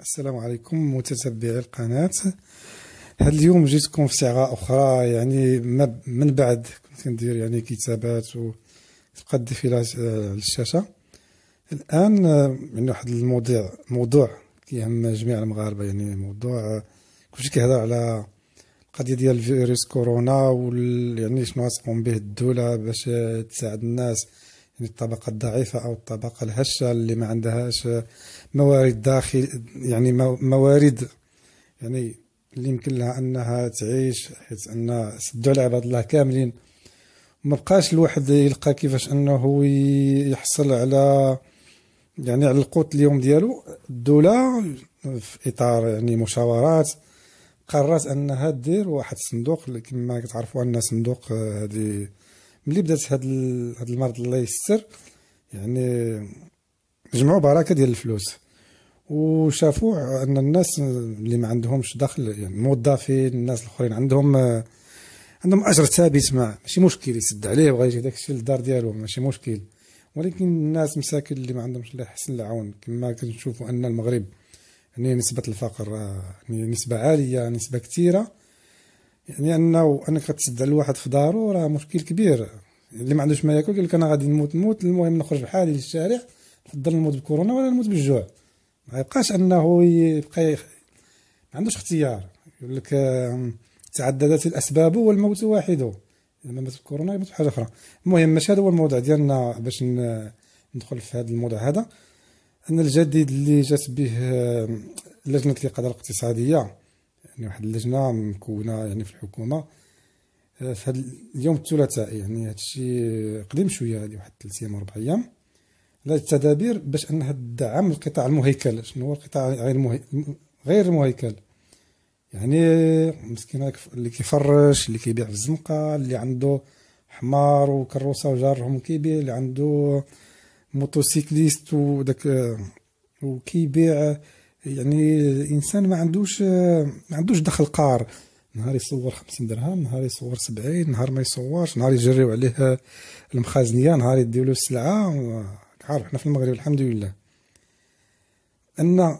السلام عليكم متتبعي القناة هاد اليوم جيتكم في ساعة أخرى يعني من بعد كنت كندير يعني كتابات و الديفيلات على الشاشة الآن يعني واحد الموضوع موضوع كيهم جميع المغاربة يعني موضوع كلشي كيهضر على القضية ديال فيروس كورونا و يعني شنو غتقوم به الدولة باش تساعد الناس يعني الطبقة الضعيفة أو الطبقة الهشة اللي ما عندهاش موارد داخل يعني موارد يعني اللي يمكن لها أنها تعيش حيث أن سدوا على عباد الله كاملين ما بقاش الواحد يلقى كيفاش أنه يحصل على يعني على القوت اليوم ديالو الدولة في إطار يعني مشاورات قررت أنها دير واحد الصندوق كما كتعرفوا أن صندوق هذه ملي بدات هاد هاد المرض الله يستر يعني جمعوا بركه ديال الفلوس وشافوا ان الناس اللي ما عندهمش دخل يعني الموظفين الناس الاخرين عندهم عندهم اجر ثابت ما ماشي مشكل يسد عليه بغا يجي داكشي للدار ديالو ماشي مشكل ولكن الناس مساكن اللي ما عندهمش لا حسن العون كما كنشوفوا ان المغرب يعني نسبه الفقر آه، يعني نسبه عاليه نسبه كثيره يعني انه انك تسد على الواحد في دارو راه مشكل كبير اللي ما عندوش ما ياكل قال لك انا غادي نموت نموت المهم نخرج بحالي للشارع نفضل نموت بكورونا ولا نموت بالجوع ما يبقاش انه يبقى ما عندوش اختيار يقول لك تعددت الاسباب والموت واحد لما مات بكورونا يموت بحاجه اخرى المهم ماشي هذا هو الموضوع ديالنا باش ندخل في هذا الموضوع هذا ان الجديد اللي جات به لجنه الاقاده الاقتصاديه يعني واحد اللجنه مكونه يعني في الحكومه آه، في هذا اليوم الثلاثاء يعني هذا الشيء قديم شويه هذه واحد ثلاث ايام اربع ايام على التدابير باش انها تدعم القطاع المهيكل شنو هو القطاع غير المهي... غير المهيكل يعني مسكين اللي كيفرش اللي كيبيع في الزنقه اللي عنده حمار وكروسه وجارهم كيبيع اللي عنده موتوسيكليست وداك آه، وكيبيع يعني الانسان ما عندوش ما عندوش دخل قار نهار يصور 50 درهم نهار يصور 70 نهار ما يصورش نهار يجريو عليه المخازنيه نهار يديو له السلعه عارف حنا في المغرب الحمد لله ان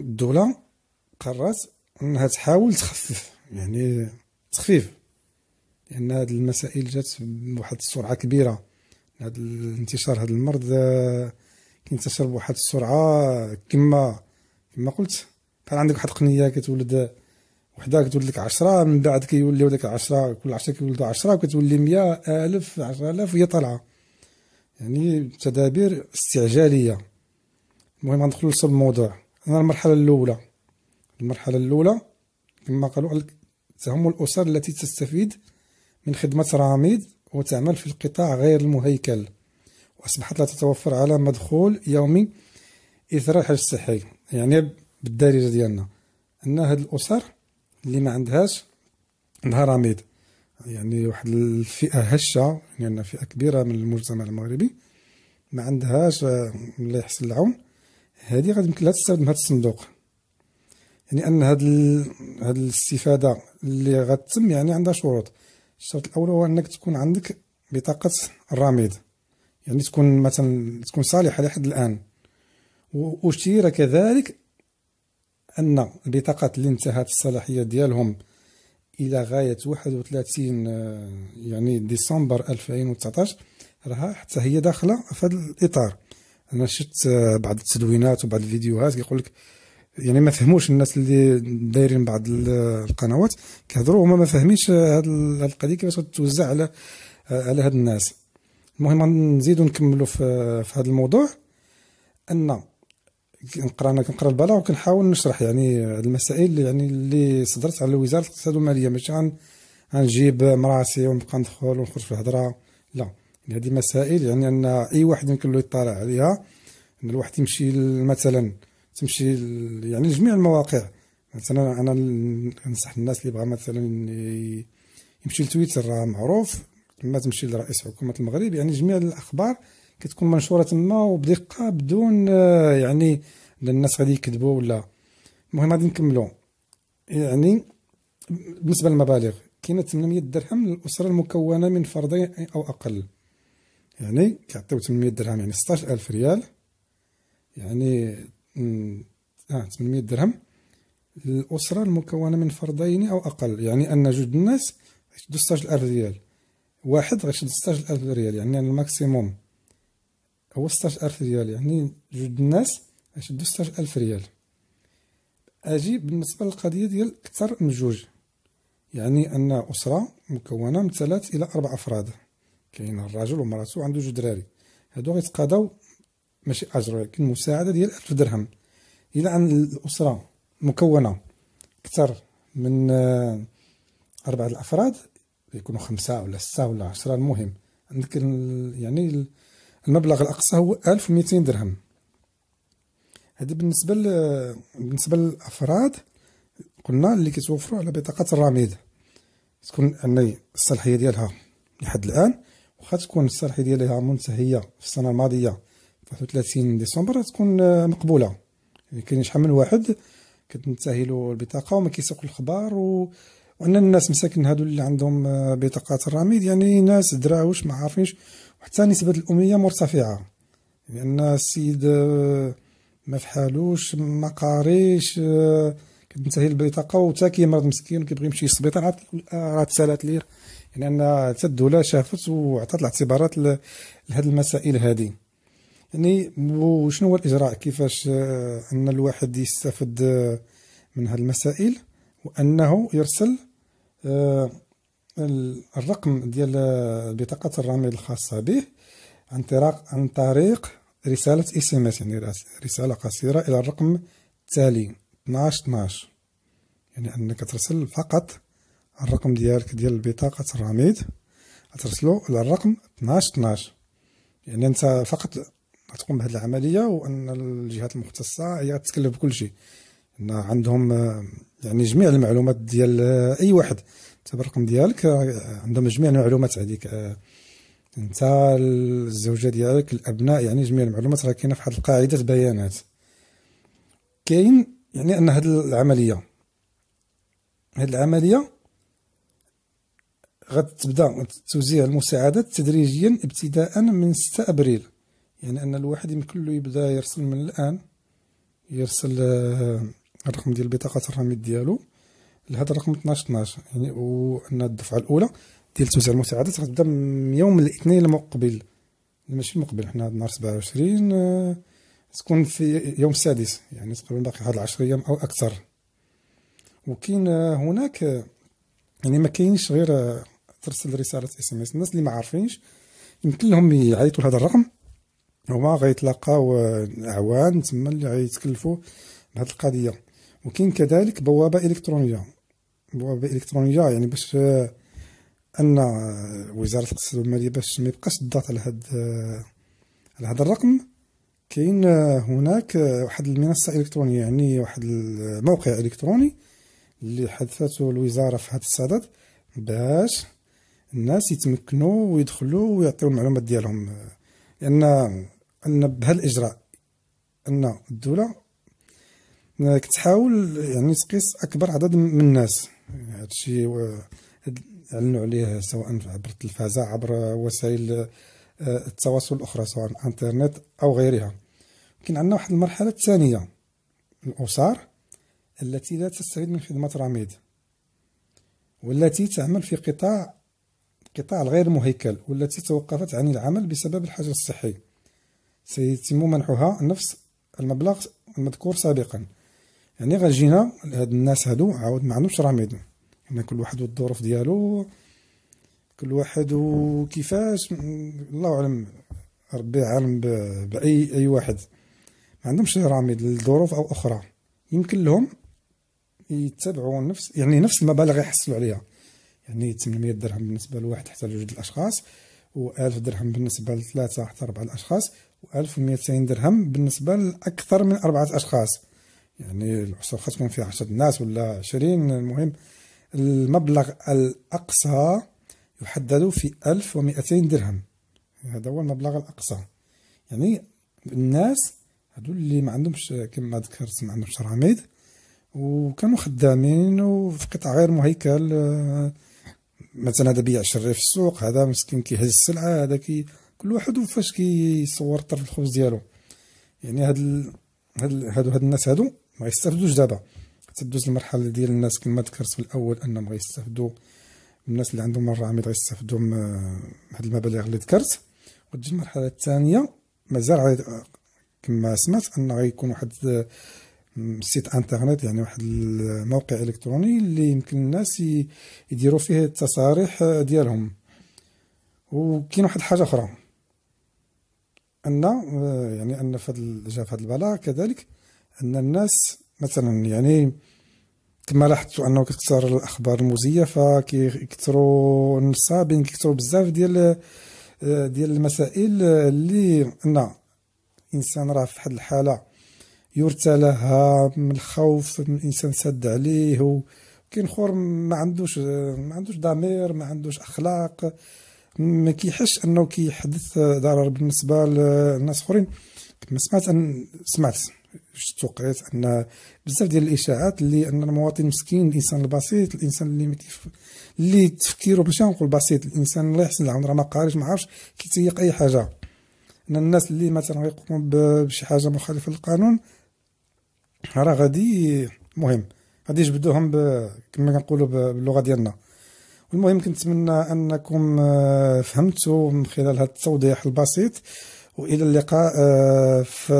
الدوله قررت انها تحاول تخفف يعني تخفيف لان هاد المسائل جات بواحد السرعه كبيره هاد الانتشار هاد المرض آه، كينتشر بواحد السرعه كما كما قلت بحال عندك واحد القنيه كتولد وحده كتولد لك 10 من بعد كيوليو ديك 10 كل 10 كيولدوا 10 وكتولي 100000 10000 وهي طالعه يعني تدابير استعجاليه المهم غندخلوا لصلب الموضوع انا المرحله الاولى المرحله الاولى كما قالوا تهم الاسر التي تستفيد من خدمه راميد وتعمل في القطاع غير المهيكل واصبحت لا تتوفر على مدخول يومي اثر الحجز الصحي يعني بالدارجه ديالنا ان هاد الاسر اللي ما عندهاش نهار عميد يعني واحد الفئه هشه يعني فئه كبيره من المجتمع المغربي ما عندهاش آه، الله يحسن العون هذه غادي يمكن لها تستافد من هذا الصندوق يعني ان هاد ال... هاد الاستفاده اللي غتتم يعني عندها شروط الشرط الاول هو انك تكون عندك بطاقه الرميد يعني تكون مثلا تكون صالحه لحد الان وأشير كذلك أن البطاقات اللي انتهت الصلاحية ديالهم إلى غاية 31 آه، يعني ديسمبر 2019 راها حتى هي داخلة في هذا الإطار أنا شفت آه، بعض التدوينات وبعض الفيديوهات كيقول لك يعني ما فهموش الناس اللي دايرين بعض آه، القنوات كيهضروا هما ما فاهمينش هاد القضيه كيفاش توزع على على هاد الناس المهم نزيدو نكملو في, في هذا الموضوع ان كنقرا انا كنقرا البلاغ وكنحاول نشرح يعني المسائل يعني اللي صدرت على وزاره الاقتصاد والماليه ماشي عن غنجيب مراسي ونبقى ندخل ونخرج في الهضره لا هذه مسائل يعني ان اي واحد يمكن له يطلع عليها ان الواحد يمشي مثلا تمشي يعني لجميع المواقع مثلا انا كنصح الناس اللي بغا مثلا يمشي لتويتر راه معروف ما تمشي لرئيس حكومه المغرب يعني جميع الاخبار كتكون منشوره تما وبدقه بدون آه، يعني الناس غادي يكذبوا ولا المهم غادي نكملوا يعني بالنسبه للمبالغ كاينه 800 درهم للاسره المكونه من فردين او اقل يعني كيعطيو 800 درهم يعني 16000 ريال يعني اه 800 درهم للاسره المكونه من فردين او اقل يعني ان جوج الناس غيشدو 16000 ريال واحد غيشد 16000 ريال يعني الماكسيموم هو 16000 ريال يعني جوج الناس غيشدو 16000 ريال اجي بالنسبه للقضيه ديال اكثر من جوج يعني ان اسره مكونه من ثلاث الى اربع افراد كاين الراجل ومراته وعنده جوج دراري هادو غيتقاضاو ماشي اجر ولكن مساعده ديال 1000 درهم الى عن الاسره مكونه اكثر من آه، اربعه الافراد يكونوا خمسه ولا سته ولا عشره المهم عندك يعني المبلغ الأقصى هو 1200 درهم هذا بالنسبة بالنسبة للأفراد قلنا اللي كيتوفروا على بطاقة الرميد تكون ان الصلاحية ديالها لحد الآن وخا تكون الصلاحية ديالها منتهية في السنة الماضية في 31 ديسمبر تكون مقبولة يعني كاين شحال من واحد كتنتهي له البطاقة وما كيسوق الأخبار و... وأن الناس مساكن هادو اللي عندهم بطاقات الرميد يعني ناس دراوش ما عارفينش حتى نسبة الأمية مرتفعة لأن السيد آه، ما فحالوش ما قاريش آه، كتنتهي البطاقة وتا كيمرض مسكين وكيبغي يمشي للسبيطار عاد راه تسالات ليه لأن يعني حتى الدولة شافت وعطات الاعتبارات لهاد المسائل هذه يعني وشنو هو الإجراء كيفاش آه، أن الواحد يستفد من هاد المسائل وأنه يرسل الرقم ديال بطاقة الرميد الخاصة به عن طريق عن طريق رسالة اس ام اس يعني رسالة قصيرة إلى الرقم التالي اثناش اثناش يعني أنك ترسل فقط الرقم ديالك ديال بطاقة الرميد ترسلو على الرقم اثناش اثناش يعني انت فقط غتقوم بهذه العمليه وان الجهات المختصه هي غتتكلف بكل شيء ان عندهم يعني جميع المعلومات ديال اي واحد تبع الرقم ديالك آه، عندهم جميع المعلومات عليك آه، انت الزوجه ديالك الابناء يعني جميع المعلومات راه كاينه في واحد القاعده بيانات كاين يعني ان هاد العمليه هاد العمليه غتبدا توزيع المساعدات تدريجيا ابتداء من 6 ابريل يعني ان الواحد يمكن له يبدا يرسل من الان يرسل آه، الرقم ديال بطاقه الرميد ديالو لهذا الرقم 12 12 يعني وان الدفعه الاولى ديال توزيع المساعدات غتبدا من يوم الاثنين المقبل ماشي المقبل حنا نهار 27 آه، تكون في يوم السادس يعني تقريبا باقي هاد 10 ايام او اكثر وكاين آه، هناك آه، يعني ما كاينش غير ترسل رساله اس ام اس الناس اللي ما عارفينش يمكن لهم يعيطوا لهذا الرقم هما غيتلاقاو اعوان تما اللي غيتكلفوا بهذه القضيه وكاين كذلك بوابه الكترونيه بوابه الكترونيه يعني باش آه، ان آه، وزاره الاقتصاد والماليه باش ما يبقاش الضغط على هاد على آه، هذا الرقم كاين هناك واحد المنصه الكترونيه يعني واحد الموقع الكتروني اللي حدثته الوزاره في هذا الصدد باش الناس يتمكنوا ويدخلوا ويعطيو المعلومات ديالهم لان ان بهالاجراء ان الدوله كتحاول يعني تقيس اكبر عدد من الناس هذا الشيء اعلنوا عليه سواء عبر التلفازه عبر وسائل آه، التواصل الاخرى سواء الانترنت او غيرها كاين عندنا واحد المرحله الثانيه الاسر التي لا تستفيد من خدمه رميد والتي تعمل في قطاع قطاع الغير مهيكل والتي توقفت عن العمل بسبب الحجر الصحي سيتم منحها نفس المبلغ المذكور سابقا يعني غنجينا هاد الناس هادو عاود ما عندهمش راه اما كل واحد والظروف ديالو كل واحد وكيفاش الله اعلم ربي عالم باي اي واحد ما عندهمش راميد لظروف او اخرى يمكن لهم يتبعوا نفس يعني نفس المبالغ يحصلوا عليها يعني 800 درهم بالنسبه لواحد حتى لجوج الاشخاص و1000 درهم بالنسبه لثلاثه حتى اربعه الاشخاص و1200 درهم بالنسبه لاكثر من اربعه اشخاص يعني الاسره خاص تكون فيها 10 ناس ولا 20 المهم المبلغ الأقصى يحدد في 1200 درهم هذا هو المبلغ الأقصى يعني الناس هادو اللي ما عندهمش كما ذكرت ما عندهمش رميد وكانوا خدامين وفي قطع غير مهيكل مثلا هذا بيع شري في السوق هذا مسكين كيهز السلعه هذا كي كل واحد وفاش كيصور طرف الخبز ديالو يعني هاد هاد هادو هاد الناس هادو ما يستافدوش دابا حتى تدوز المرحله ديال الناس كما ذكرت في الاول انهم غيستافدوا الناس اللي عندهم الرعاميد غيستافدوا من هاد المبالغ اللي ذكرت وتجي المرحله الثانيه مازال كما سمعت ان غيكون واحد سيت انترنت يعني واحد الموقع الكتروني اللي يمكن الناس يديروا فيه التصاريح ديالهم وكاين واحد الحاجه اخرى ان آه، يعني ان في هذا البلاغ كذلك ان الناس مثلا يعني كما لاحظت انه كتكثر الاخبار المزيفه فكيكثروا النصابين كيكثروا بزاف ديال آه، ديال المسائل اللي ان الانسان راه في واحد الحاله يرثى لها من الخوف من الانسان سد عليه وكاين خور ما عندوش ما عندوش ضمير ما عندوش اخلاق ما كيحش انه كيحدث ضرر بالنسبه للناس اخرين كما سمعت أن سمعت توقعت ان بزاف ديال الاشاعات اللي ان المواطن مسكين الانسان البسيط الانسان اللي متف... اللي تفكيره باش نقول بسيط الانسان الله يحسن راه ما قاريش ما عارفش كيتيق اي حاجه ان الناس اللي مثلا غيقوموا بشي حاجه مخالفه للقانون راه غادي المهم غادي يجبدوهم ب... كما كنقولوا باللغه ديالنا والمهم كنتمنى انكم آه، فهمتوا من خلال هذا التوضيح البسيط والى اللقاء آه، في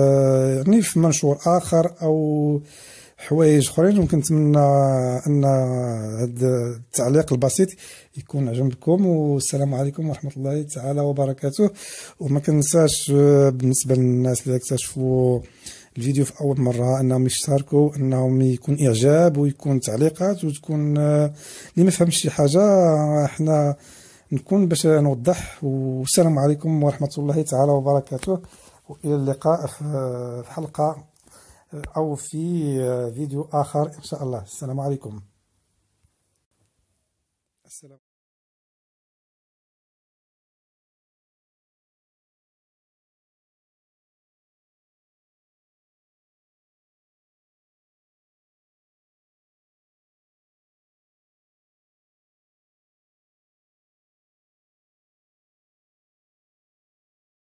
يعني في منشور اخر او حوايج اخرين نتمنى ان هذا التعليق البسيط يكون عجبكم والسلام عليكم ورحمه الله تعالى وبركاته وما كنساش آه، بالنسبه للناس اللي اكتشفوا الفيديو في اول مره انهم يشتركوا انهم يكون اعجاب ويكون تعليقات وتكون آه، اللي ما فهمش شي حاجه احنا نكون باش نوضح والسلام عليكم ورحمه الله تعالى وبركاته والى اللقاء في حلقه او في فيديو اخر ان شاء الله السلام عليكم السلام